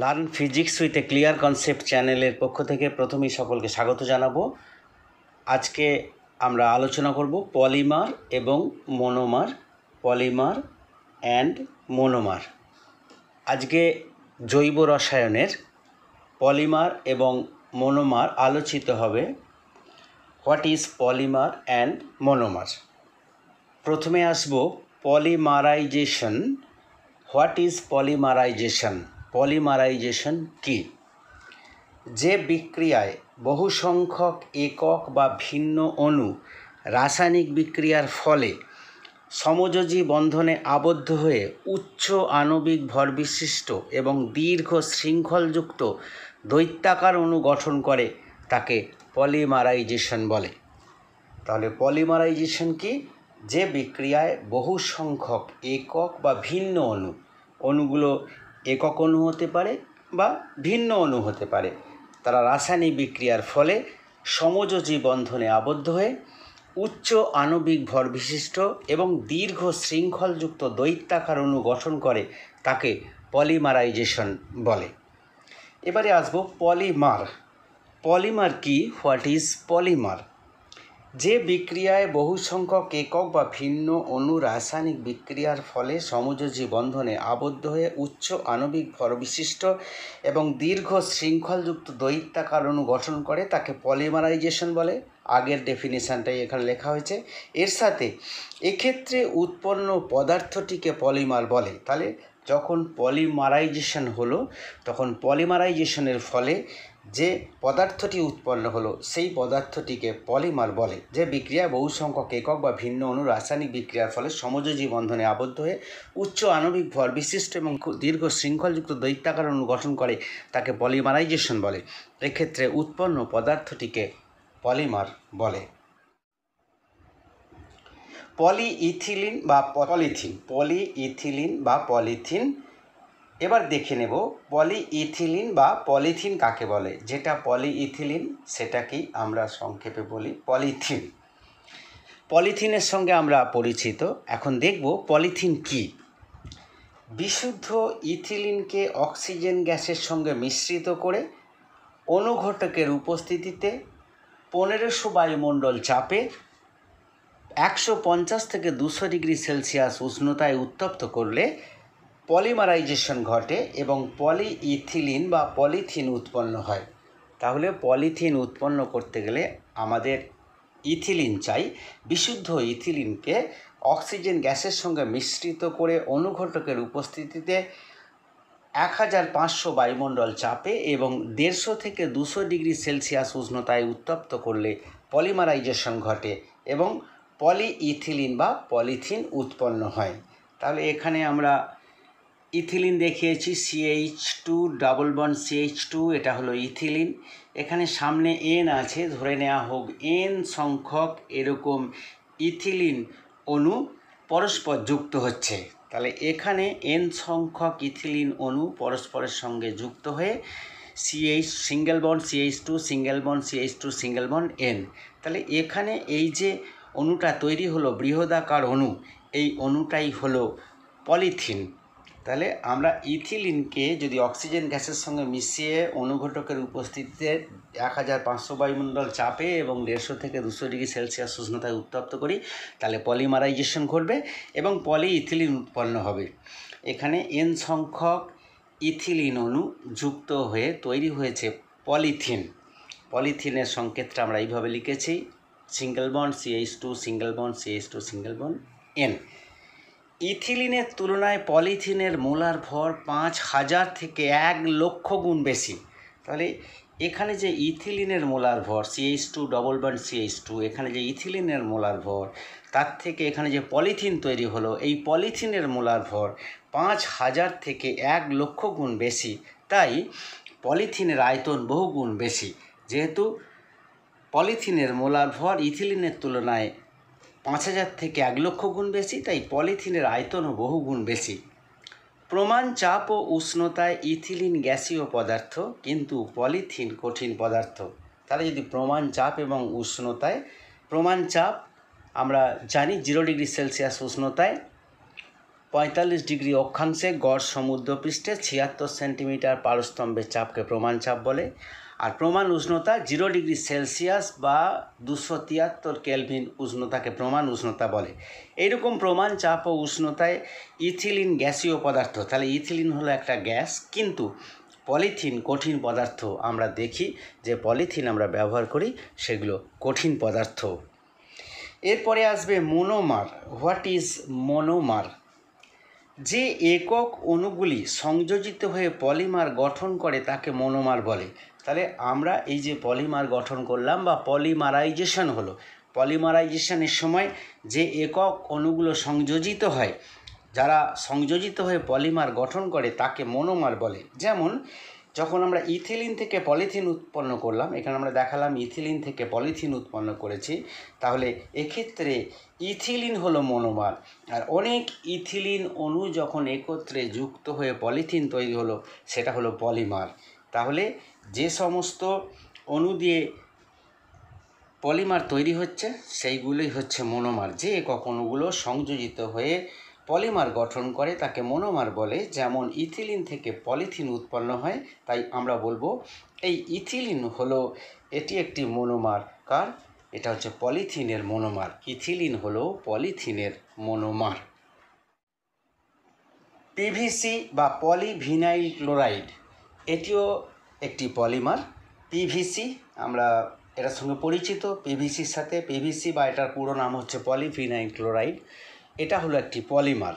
learn physics with a clear concept চ্যানেলের পক্ষ থেকে প্রথমেই সকলকে স্বাগত জানাবো আজকে আমরা আলোচনা করব পলিমার এবং মনোমার পলিমার অ্যান্ড মনোমার আজকে জৈব রসায়নের পলিমার এবং মনোমার আলোচিত হবে what is polymer and monomer প্রথমে আসব polymerization what is polymerization polymerization কী যে বিক্রিয়ায় বহু সংখ্যক একক বা ভিন্ন অণু রাসায়নিক বিক্রিয়ার ফলে সমযোজী বন্ধনে আবদ্ধ হয়ে উচ্চ আণবিক ভরবিশিষ্ট এবং দীর্ঘ শৃঙ্খলযুক্ত দৈত্যাকার অণু গঠন করে তাকে পলিমারাইজেশন বলে তাহলে পলিমারাইজেশন কি যে বিক্রিয়ায় বহু সংখ্যক একক বা ভিন্ন অণু অণুগুলো একক অণু হতে পারে বা ভিন্ন অণু হতে পারে তারা রাসায়নিক বিক্রিয়ার ফলে সমযোজী বন্ধনে আবদ্ধ হয়ে উচ্চ আণবিক ভর বিশিষ্ট এবং দীর্ঘ শৃঙ্খলযুক্ত দৈত্যাকার অণু গঠন করে তাকে পলিমারাইজেশন বলে এবারে আসবো পলিমার পলিমার কি হোয়াট ইজ পলিমার যে বিক্রিয়ায় বহু সংখ্যক একক বা ভিন্ন অণু রাসায়নিক বিক্রিয়ার ফলে সমযোজী বন্ধনে আবদ্ধ হয়ে উচ্চ আণবিক বিশিষ্ট এবং দীর্ঘ শৃঙ্খলযুক্ত দৈত্যাকার কারণ গঠন করে তাকে পলিমারাইজেশন বলে আগের ডেফিনেশানটাই এখানে লেখা হয়েছে এর সাথে এক্ষেত্রে উৎপন্ন পদার্থটিকে পলিমার বলে তাহলে যখন পলিমারাইজেশন হলো তখন পলিমারাইজেশনের ফলে যে পদার্থটি উৎপন্ন হলো সেই পদার্থটিকে পলিমার বলে যে বিক্রিয়া বহু সংখ্যক একক বা ভিন্ন অণু রাসায়নিক বিক্রিয়ার ফলে সমযোজী বন্ধনে আবদ্ধ হয়ে উচ্চ আণবিক ভর বিশিষ্ট এবং দীর্ঘ শৃঙ্খলযুক্ত দৈত্যাকার অণু গঠন করে তাকে পলিমারাইজেশন বলে এক্ষেত্রে উৎপন্ন পদার্থটিকে পলিমার বলে পলিইথিলিন বা পলিথিন পলিইথিলিন বা পলিথিন এবার দেখে নেব পলিইথিলিন বা পলিথিন কাকে বলে যেটা পলিইথিলিন সেটাকেই আমরা সংক্ষেপে বলি পলিথিন পলিথিনের সঙ্গে আমরা পরিচিত এখন দেখব পলিথিন কি বিশুদ্ধ ইথিলিনকে অক্সিজেন গ্যাসের সঙ্গে মিশ্রিত করে অনুঘটকের উপস্থিতিতে পনেরোশো বায়ুমণ্ডল চাপে একশো পঞ্চাশ থেকে দুশো ডিগ্রি সেলসিয়াস উষ্ণতায় উত্তপ্ত করলে পলিমারাইজেশন ঘটে এবং পলিইথিলিন বা পলিথিন উৎপন্ন হয় তাহলে পলিথিন উৎপন্ন করতে গেলে আমাদের ইথিলিন চাই বিশুদ্ধ ইথিলিনকে অক্সিজেন গ্যাসের সঙ্গে মিশ্রিত করে অনুঘটকের উপস্থিতিতে এক হাজার পাঁচশো বায়ুমণ্ডল চাপে এবং দেড়শো থেকে দুশো ডিগ্রি সেলসিয়াস উষ্ণতায় উত্তপ্ত করলে পলিমারাইজেশন ঘটে এবং পলিইথিলিন বা পলিথিন উৎপন্ন হয় তাহলে এখানে আমরা ইথিলিন দেখিয়েছি CH two double one CH two এটা হলো ইথিলিন এখানে সামনে এন আছে ধরে নেওয়া হোক এন সংখ্যক এরকম ইথিলিন অণু পরস্পর যুক্ত হচ্ছে তাহলে এখানে এন সংখ্যক ইথিলিন অণু পরস্পরের সঙ্গে যুক্ত হয়ে CH single C CH two single C CH two single bond n তাহলে এখানে এই যে অণুটা তৈরি হলো বৃহদাকার অণু এই অণুটাই হলো পলিথিন তাহলে আমরা ইথিলিনকে যদি অক্সিজেন গ্যাসের সঙ্গে মিশিয়ে অনুঘটকের উপস্থিতিতে এক হাজার পাঁচশো বায়ুমণ্ডল চাপে এবং দেড়শো থেকে দুশো ডিগ্রি সেলসিয়াস উষ্ণতায় উত্তপ্ত করি তাহলে পলিমারাইজেশন ঘটবে এবং পলি ইথিলিন উৎপন্ন হবে এখানে এন সংখ্যক ইথিলিন অনু যুক্ত হয়ে তৈরি হয়েছে পলিথিন পলিথিনের সংকেতটা আমরা এইভাবে লিখেছি single bond CH two single bond CH two single bond n ইথিলিনের তুলনায় পলিথিনের মোলার ভর পাঁচ হাজার থেকে এক লক্ষ গুণ বেশি তাহলে এখানে যে ইথিলিনের মোলার ভর CH two double one CH two এখানে যে ইথিলিনের মোলার ভর তার থেকে এখানে যে পলিথিন তৈরি হলো এই পলিথিনের মোলার ভর পাঁচ হাজার থেকে এক লক্ষ গুণ বেশি তাই পলিথিনের আয়তন বহু গুণ বেশি যেহেতু পলিথিনের মোলার ভর ইথিলিনের তুলনায় পাঁচ হাজার থেকে এক লক্ষ গুণ বেশি তাই পলিথিনের আয়তনও বহু গুণ বেশি প্রমাণ চাপ ও উষ্ণতায় ইথিলিন গ্যাসীয় পদার্থ কিন্তু পলিথিন কঠিন পদার্থ তাহলে যদি প্রমাণ চাপ এবং উষ্ণতায় প্রমাণ চাপ আমরা জানি জিরো ডিগ্রি সেলসিয়াস উষ্ণতায় পঁয়তাল্লিশ ডিগ্রি অক্ষাংশে গড় সমুদ্রপৃষ্ঠে ছিয়াত্তর সেন্টিমিটার পারস্তম্ভের চাপকে প্রমাণ চাপ বলে আর প্রমাণ উষ্ণতা জিরো ডিগ্রি সেলসিয়াস বা দুশো তিয়াত্তর কেলভিন উষ্ণতাকে প্রমাণ উষ্ণতা বলে এইরকম প্রমাণ চাপ ও উষ্ণতায় ইথিলিন গ্যাসীয় পদার্থ তাহলে ইথিলিন হলো একটা গ্যাস কিন্তু পলিথিন কঠিন পদার্থ আমরা দেখি যে পলিথিন আমরা ব্যবহার করি সেগুলো কঠিন পদার্থ এরপরে আসবে মোনোমার হোয়াট ইজ মোনোমার যে একক অণুগুলি সংযোজিত হয়ে পলিমার গঠন করে তাকে মোনোমার বলে তাহলে আমরা এই যে পলিমার গঠন করলাম বা পলিমারাইজেশন হলো পলিমারাইজেশনের সময় যে একক অণুগুলো সংযোজিত হয় যারা সংযোজিত হয়ে পলিমার গঠন করে তাকে মনোমার বলে যেমন যখন আমরা ইথিলিন থেকে পলিথিন উৎপন্ন করলাম এখানে আমরা দেখালাম ইথিলিন থেকে পলিথিন উৎপন্ন করেছি তাহলে এক্ষেত্রে ইথিলিন হলো মনোমার আর অনেক ইথিলিন অণু যখন একত্রে যুক্ত হয়ে পলিথিন তৈরি হলো সেটা হলো পলিমার তাহলে যে সমস্ত অণু দিয়ে পলিমার তৈরি হচ্ছে সেইগুলোই হচ্ছে মনোমার যে একক অণুগুলো সংযোজিত হয়ে পলিমার গঠন করে তাকে মনোমার বলে যেমন ইথিলিন থেকে পলিথিন উৎপন্ন হয় তাই আমরা বলবো এই ইথিলিন হলো এটি একটি মনোমার কার এটা হচ্ছে পলিথিনের মনোমার ইথিলিন হলো পলিথিনের মনোমার পিভিসি বা পলিভিনাইল ক্লোরাইড এটিও একটি পলিমার পিভিসি আমরা এটার সঙ্গে পরিচিত পিভিসির সাথে পিভিসি বা এটার পুরো নাম হচ্ছে পলিফিনাইল ক্লোরাইড এটা হলো একটি পলিমার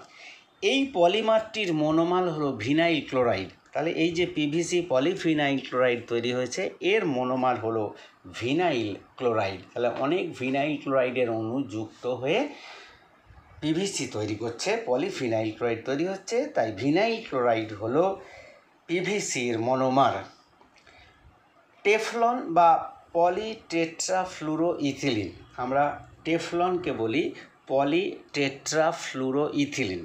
এই পলিমারটির মনোমাল হলো ভিনাইল ক্লোরাইড তাহলে এই যে পিভিসি পলিফিনাইল ক্লোরাইড তৈরি হয়েছে এর মনোমাল হলো ভিনাইল ক্লোরাইড তাহলে অনেক ভিনাইল ক্লোরাইডের অণু যুক্ত হয়ে পিভিসি তৈরি করছে পলিফিনাইল ক্লোরাইড তৈরি হচ্ছে তাই ভিনাইল ক্লোরাইড হলো পিভিসির মনোমার টেফলন বা পলিটেট্রাফ্লুরো ইথিলিন আমরা টেফলনকে বলি পলিটেট্রাফ্লুরো ইথিলিন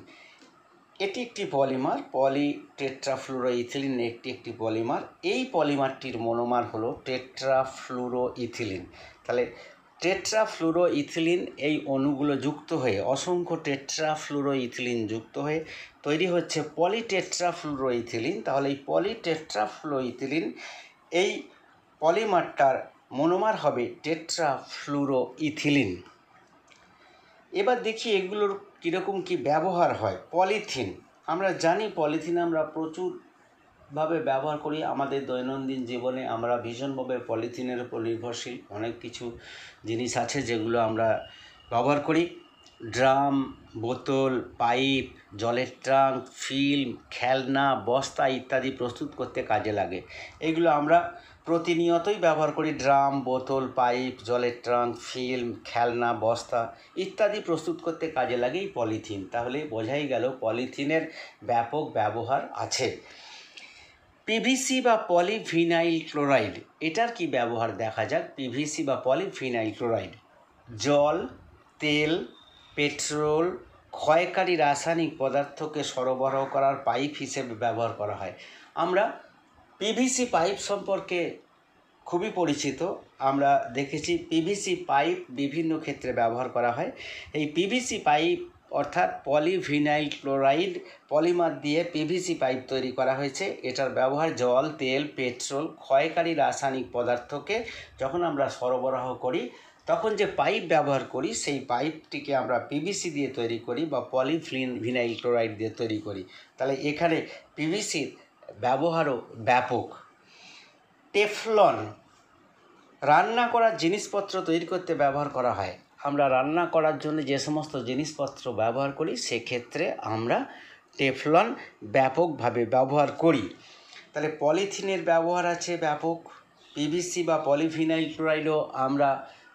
এটি একটি পলিমার পলিটেট্রাফ্লুরো ইথিলিন একটি একটি পলিমার এই পলিমারটির মনোমার হলো টেট্রাফ্লুরো ইথিলিন তাহলে ইথিলিন এই অণুগুলো যুক্ত হয়ে অসংখ্য ইথিলিন যুক্ত হয়ে তৈরি হচ্ছে ইথিলিন তাহলে এই ইথিলিন এই পলিমারটার মনোমার হবে টেট্রাফ্লুরোইথিলিন এবার দেখি এগুলোর কীরকম কি ব্যবহার হয় পলিথিন আমরা জানি পলিথিন আমরা প্রচুর ভাবে ব্যবহার করি আমাদের দৈনন্দিন জীবনে আমরা ভীষণভাবে পলিথিনের উপর নির্ভরশীল অনেক কিছু জিনিস আছে যেগুলো আমরা ব্যবহার করি ড্রাম বোতল পাইপ জলের ট্রাঙ্ক ফিল্ম খেলনা বস্তা ইত্যাদি প্রস্তুত করতে কাজে লাগে এগুলো আমরা প্রতিনিয়তই ব্যবহার করি ড্রাম বোতল পাইপ জলের ট্রাঙ্ক ফিল্ম খেলনা বস্তা ইত্যাদি প্রস্তুত করতে কাজে লাগে এই পলিথিন তাহলে বোঝাই গেল পলিথিনের ব্যাপক ব্যবহার আছে পিভিসি বা পলিভিনাইল ক্লোরাইড এটার কি ব্যবহার দেখা যাক পিভিসি বা পলিভিনাইল ক্লোরাইড জল তেল পেট্রোল ক্ষয়কারী রাসায়নিক পদার্থকে সরবরাহ করার পাইপ হিসেবে ব্যবহার করা হয় আমরা পিভিসি পাইপ সম্পর্কে খুবই পরিচিত আমরা দেখেছি পিভিসি পাইপ বিভিন্ন ক্ষেত্রে ব্যবহার করা হয় এই পিভিসি পাইপ অর্থাৎ পলিভিনাইল ক্লোরাইড পলিমার দিয়ে পিভিসি পাইপ তৈরি করা হয়েছে এটার ব্যবহার জল তেল পেট্রোল ক্ষয়কারী রাসায়নিক পদার্থকে যখন আমরা সরবরাহ করি তখন যে পাইপ ব্যবহার করি সেই পাইপটিকে আমরা পিভিসি দিয়ে তৈরি করি বা পলিফ্লিন ভিনাইল ক্লোরাইড দিয়ে তৈরি করি তাহলে এখানে পিভিসির ব্যবহারও ব্যাপক টেফলন রান্না করা জিনিসপত্র তৈরি করতে ব্যবহার করা হয় আমরা রান্না করার জন্য যে সমস্ত জিনিসপত্র ব্যবহার করি সেক্ষেত্রে আমরা টেফলন ব্যাপকভাবে ব্যবহার করি তাহলে পলিথিনের ব্যবহার আছে ব্যাপক পিভিসি বা পলিফিনাইল ক্লোরাইডও আমরা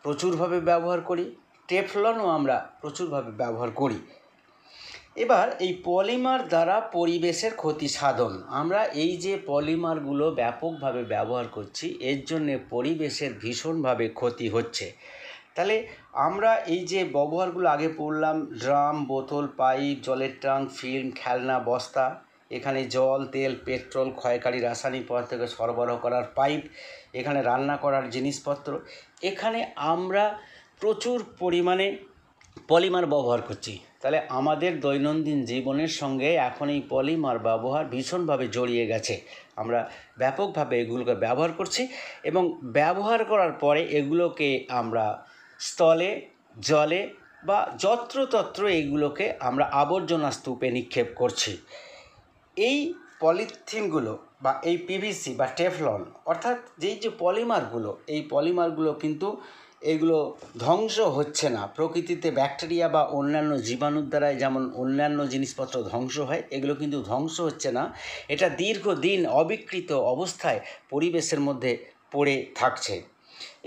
প্রচুরভাবে ব্যবহার করি টেফলনও আমরা প্রচুরভাবে ব্যবহার করি এবার এই পলিমার দ্বারা পরিবেশের ক্ষতি সাধন আমরা এই যে পলিমারগুলো ব্যাপকভাবে ব্যবহার করছি এর জন্যে পরিবেশের ভীষণভাবে ক্ষতি হচ্ছে তাহলে আমরা এই যে ব্যবহারগুলো আগে পড়লাম ড্রাম বোতল পাইপ জলের ট্রাঙ্ক ফিল্ম খেলনা বস্তা এখানে জল তেল পেট্রোল ক্ষয়কারী রাসায়নিক পদার্থকে সরবরাহ করার পাইপ এখানে রান্না করার জিনিসপত্র এখানে আমরা প্রচুর পরিমাণে পলিমার ব্যবহার করছি তাহলে আমাদের দৈনন্দিন জীবনের সঙ্গে এখন এই পলিমার ব্যবহার ভীষণভাবে জড়িয়ে গেছে আমরা ব্যাপকভাবে এগুলোকে ব্যবহার করছি এবং ব্যবহার করার পরে এগুলোকে আমরা স্থলে জলে বা যত্রতত্র এইগুলোকে আমরা আবর্জনা স্তূপে নিক্ষেপ করছি এই পলিথিনগুলো বা এই পিভিসি বা টেফলন অর্থাৎ যেই যে পলিমারগুলো এই পলিমারগুলো কিন্তু এগুলো ধ্বংস হচ্ছে না প্রকৃতিতে ব্যাকটেরিয়া বা অন্যান্য জীবাণুর দ্বারায় যেমন অন্যান্য জিনিসপত্র ধ্বংস হয় এগুলো কিন্তু ধ্বংস হচ্ছে না এটা দীর্ঘদিন অবিকৃত অবস্থায় পরিবেশের মধ্যে পড়ে থাকছে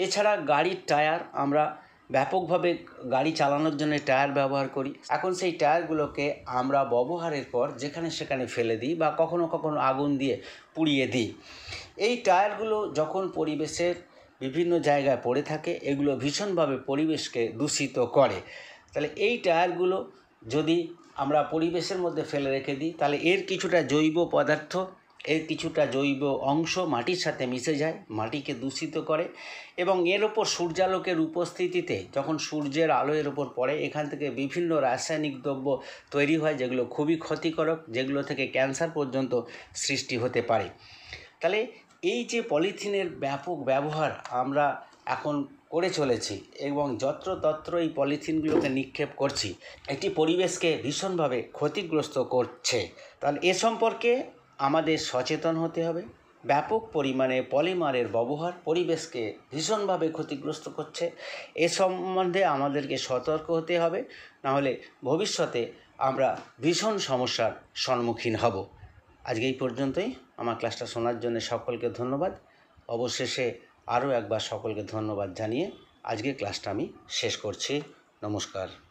এছাড়া গাড়ির টায়ার আমরা ব্যাপকভাবে গাড়ি চালানোর জন্য টায়ার ব্যবহার করি এখন সেই টায়ারগুলোকে আমরা ব্যবহারের পর যেখানে সেখানে ফেলে দিই বা কখনো কখনো আগুন দিয়ে পুড়িয়ে দিই এই টায়ারগুলো যখন পরিবেশের বিভিন্ন জায়গায় পড়ে থাকে এগুলো ভীষণভাবে পরিবেশকে দূষিত করে তাহলে এই টায়ারগুলো যদি আমরা পরিবেশের মধ্যে ফেলে রেখে দিই তাহলে এর কিছুটা জৈব পদার্থ এর কিছুটা জৈব অংশ মাটির সাথে মিশে যায় মাটিকে দূষিত করে এবং এর ওপর সূর্যালোকের উপস্থিতিতে যখন সূর্যের আলোয়ের ওপর পড়ে এখান থেকে বিভিন্ন রাসায়নিক দ্রব্য তৈরি হয় যেগুলো খুবই ক্ষতিকারক যেগুলো থেকে ক্যান্সার পর্যন্ত সৃষ্টি হতে পারে তাহলে এই যে পলিথিনের ব্যাপক ব্যবহার আমরা এখন করে চলেছি এবং যত্রতত্র এই পলিথিনগুলোকে নিক্ষেপ করছি একটি পরিবেশকে ভীষণভাবে ক্ষতিগ্রস্ত করছে তাহলে এ সম্পর্কে আমাদের সচেতন হতে হবে ব্যাপক পরিমাণে পলিমারের ব্যবহার পরিবেশকে ভীষণভাবে ক্ষতিগ্রস্ত করছে এ সম্বন্ধে আমাদেরকে সতর্ক হতে হবে নাহলে ভবিষ্যতে আমরা ভীষণ সমস্যার সম্মুখীন হব আজকে এই পর্যন্তই আমার ক্লাসটা শোনার জন্য সকলকে ধন্যবাদ অবশেষে আরও একবার সকলকে ধন্যবাদ জানিয়ে আজকে ক্লাসটা আমি শেষ করছি নমস্কার